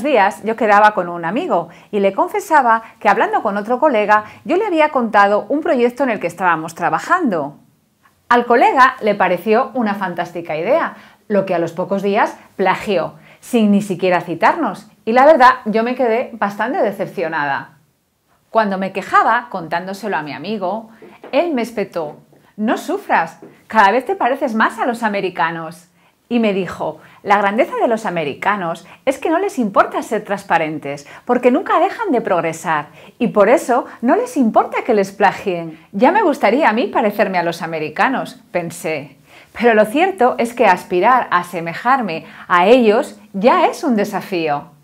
días yo quedaba con un amigo y le confesaba que hablando con otro colega yo le había contado un proyecto en el que estábamos trabajando. Al colega le pareció una fantástica idea, lo que a los pocos días plagió, sin ni siquiera citarnos, y la verdad yo me quedé bastante decepcionada. Cuando me quejaba contándoselo a mi amigo, él me espetó, no sufras, cada vez te pareces más a los americanos y me dijo, la grandeza de los americanos es que no les importa ser transparentes, porque nunca dejan de progresar y por eso no les importa que les plagien. Ya me gustaría a mí parecerme a los americanos, pensé. Pero lo cierto es que aspirar a asemejarme a ellos ya es un desafío.